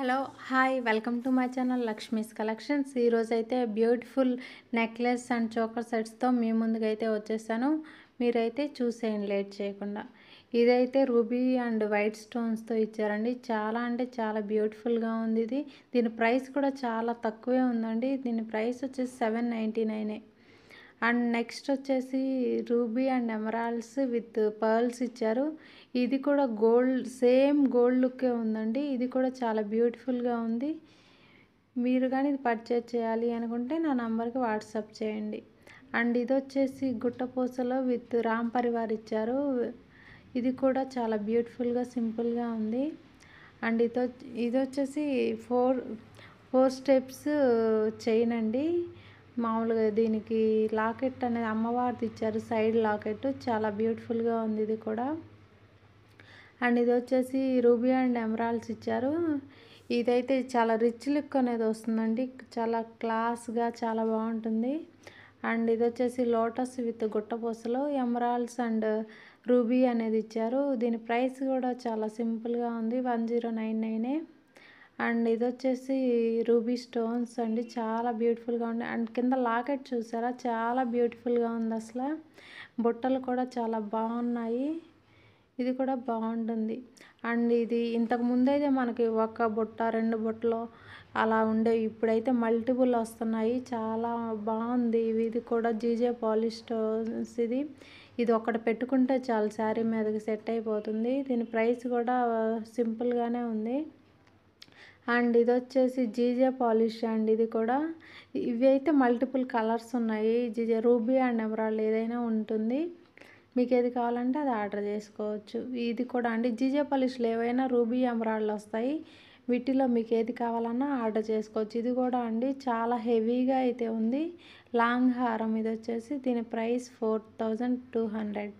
hello hi welcome to my channel Lakshmi's collections ఈరోజైతే అయితే beautiful necklace and choker సెట్స్తో మీ ముందుకైతే వచ్చేసాను మీరైతే చూసేయండి లేట్ చేయకుండా ఇదైతే రూబీ అండ్ వైట్ స్టోన్స్తో ఇచ్చారండి చాలా అంటే చాలా బ్యూటిఫుల్గా ఉంది ఇది దీని ప్రైస్ కూడా చాలా తక్కువే ఉందండి దీని ప్రైస్ వచ్చేసి సెవెన్ నైంటీ నైనే అండ్ నెక్స్ట్ వచ్చేసి ruby and emeralds with pearls ఇచ్చారు ఇది కూడా గోల్డ్ సేమ్ గోల్డ్ లుక్కే ఉందండి ఇది కూడా చాలా బ్యూటిఫుల్గా ఉంది మీరు కానీ ఇది పర్చేజ్ చేయాలి అనుకుంటే నా నంబర్కి వాట్సాప్ చేయండి అండ్ ఇది వచ్చేసి గుట్టపూసలో విత్ రామ్ పరివార్ ఇచ్చారు ఇది కూడా చాలా బ్యూటిఫుల్గా సింపుల్గా ఉంది అండ్ ఇది ఇది వచ్చేసి ఫోర్ ఫోర్ స్టెప్స్ చైన్ అండి మామూలుగా దీనికి లాకెట్ అనేది అమ్మవారిది ఇచ్చారు సైడ్ లాకెట్ చాలా బ్యూటిఫుల్గా ఉంది ఇది కూడా అండ్ ఇది వచ్చేసి రూబీ అండ్ ఎమరాల్స్ ఇచ్చారు ఇదైతే చాలా రిచ్ లుక్ అనేది వస్తుందండి చాలా క్లాస్గా చాలా బాగుంటుంది అండ్ ఇది వచ్చేసి లోటస్ విత్ గుట్టపూసలు ఎమరాల్స్ అండ్ రూబీ అనేది ఇచ్చారు దీని ప్రైస్ కూడా చాలా సింపుల్గా ఉంది వన్ జీరో నైన్ నైనే అండ్ ఇది వచ్చేసి రూబీ స్టోన్స్ అండి చాలా బ్యూటిఫుల్గా ఉంది అండ్ కింద లాకెట్ చూసారా చాలా బ్యూటిఫుల్గా ఉంది అసలు బుట్టలు కూడా చాలా బాగున్నాయి ఇది కూడా బాగుంటుంది అండ్ ఇది ఇంతకుముందు అయితే మనకి ఒక బుట్ట రెండు బుట్టలు అలా ఉండేవి ఇప్పుడైతే మల్టిపుల్ వస్తున్నాయి చాలా బాగుంది ఇది కూడా జీజే పాలిష్ స్టోన్స్ ఇది ఇది ఒకటి పెట్టుకుంటే చాలు శారీ మీదకి సెట్ అయిపోతుంది దీని ప్రైస్ కూడా సింపుల్గానే ఉంది అండ్ ఇది వచ్చేసి జీజే పాలిష్ అండ్ ఇది కూడా ఇవి అయితే మల్టిపుల్ కలర్స్ ఉన్నాయి జీజే రూబీ అండ్ ఎమరాల్డ్ ఏదైనా ఉంటుంది మీకు ఏది కావాలంటే అది ఆర్డర్ చేసుకోవచ్చు ఇది కూడా అండి జీజే పాలిష్లు ఏవైనా రూబీ ఎమరాళ్ళు వస్తాయి వీటిలో మీకు ఏది కావాలన్నా ఆర్డర్ చేసుకోవచ్చు ఇది కూడా అండి చాలా హెవీగా అయితే ఉంది లాంగ్ హారం ఇది వచ్చేసి దీని price four thousand two hundred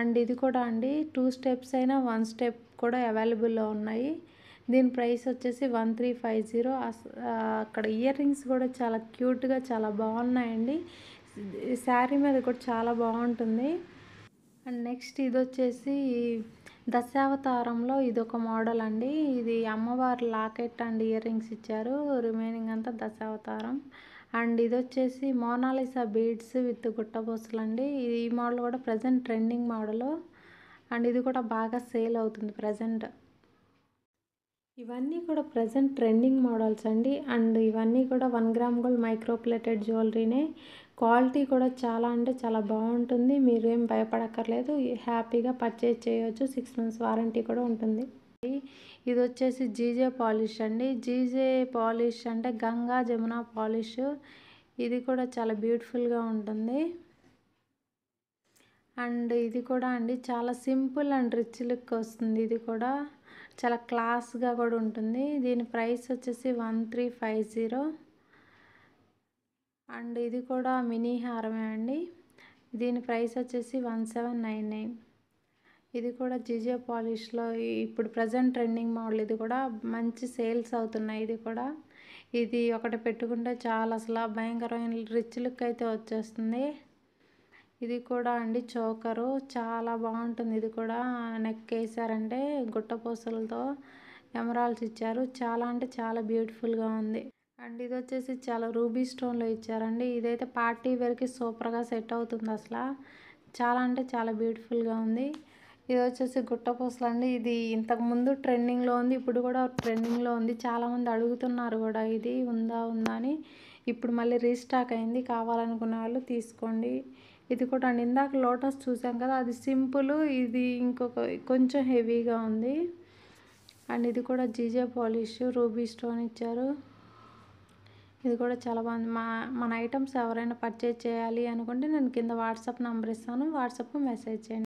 and ఇది కూడా అండి టూ స్టెప్స్ అయినా వన్ స్టెప్ కూడా అవైలబుల్లో ఉన్నాయి దీని ప్రైస్ వచ్చేసి వన్ త్రీ ఫైవ్ జీరో అక్కడ ఇయర్ రింగ్స్ కూడా చాలా క్యూట్గా చాలా బాగున్నాయండి శారీ మీద కూడా చాలా బాగుంటుంది అండ్ నెక్స్ట్ ఇది వచ్చేసి దశావతారంలో ఇది ఒక మోడల్ అండి ఇది అమ్మవారి లాకెట్ అండ్ ఇయర్ రింగ్స్ ఇచ్చారు రిమైనింగ్ అంతా దశావతారం అండ్ ఇది వచ్చేసి మోనాలిసా బీడ్స్ విత్ గుట్టబోసలు అండి ఈ మోడల్ కూడా ప్రజెంట్ ట్రెండింగ్ మోడలు అండ్ ఇది కూడా బాగా సేల్ అవుతుంది ప్రజెంట్ ఇవన్నీ కూడా ప్రజెంట్ ట్రెండింగ్ మోడల్స్ అండి అండ్ ఇవన్నీ కూడా వన్ గ్రామ్ గోల్డ్ మైక్రోప్లేటెడ్ జ్యువెలరీనే క్వాలిటీ కూడా చాలా అంటే చాలా బాగుంటుంది మీరు ఏం భయపడక్కర్లేదు హ్యాపీగా పర్చేజ్ చేయవచ్చు సిక్స్ మంత్స్ వారంటీ కూడా ఉంటుంది ఇది వచ్చేసి జీజే పాలిష్ అండి జీజే పాలిష్ అంటే గంగా జమున పాలిష్ ఇది కూడా చాలా బ్యూటిఫుల్గా ఉంటుంది అండ్ ఇది కూడా అండి చాలా సింపుల్ అండ్ రిచ్ లుక్ వస్తుంది ఇది కూడా చాలా క్లాస్గా కూడా ఉంటుంది దీని ప్రైస్ వచ్చేసి one three five zero and ఇది కూడా మినీ హారమే అండి దీని ప్రైస్ వచ్చేసి వన్ సెవెన్ నైన్ నైన్ ఇది కూడా జిజే పాలిష్లో ఇప్పుడు ప్రజెంట్ ట్రెండింగ్ మోడల్ ఇది కూడా మంచి సేల్స్ అవుతున్నాయి ఇది కూడా ఇది ఒకటి పెట్టుకుంటే చాలా అసలు భయంకరమైన రిచ్ లుక్ అయితే వచ్చేస్తుంది ఇది కూడా అండి చోకరు చాలా బాగుంటుంది ఇది కూడా నెక్ వేసారంటే గుట్టపూసలతో ఎమరాల్స్ ఇచ్చారు చాలా అంటే చాలా బ్యూటిఫుల్గా ఉంది అండ్ ఇది వచ్చేసి చాలా రూబీ స్టోన్లో ఇచ్చారండి ఇదైతే పార్టీ వేర్కి సూపర్గా సెట్ అవుతుంది అసలు చాలా అంటే చాలా బ్యూటిఫుల్గా ఉంది ఇది వచ్చేసి గుట్టపూసలు అండి ఇది ఇంతకుముందు ట్రెండింగ్లో ఉంది ఇప్పుడు కూడా ట్రెండింగ్లో ఉంది చాలామంది అడుగుతున్నారు కూడా ఇది ఉందా ఉందా అని ఇప్పుడు మళ్ళీ రీస్టాక్ అయింది కావాలనుకునే వాళ్ళు తీసుకోండి ఇది కూడా అండి ఇందాక లోటస్ చూసాం కదా అది సింపుల్ ఇది ఇంకొక కొంచెం హెవీగా ఉంది అండ్ ఇది కూడా జీజే పాలిష్ రూబీ స్టోన్ ఇచ్చారు ఇది కూడా చాలా బాగుంది మా మన ఐటమ్స్ ఎవరైనా పర్చేజ్ చేయాలి అనుకుంటే నేను కింద వాట్సాప్ నెంబర్ ఇస్తాను వాట్సాప్ మెసేజ్ చేయండి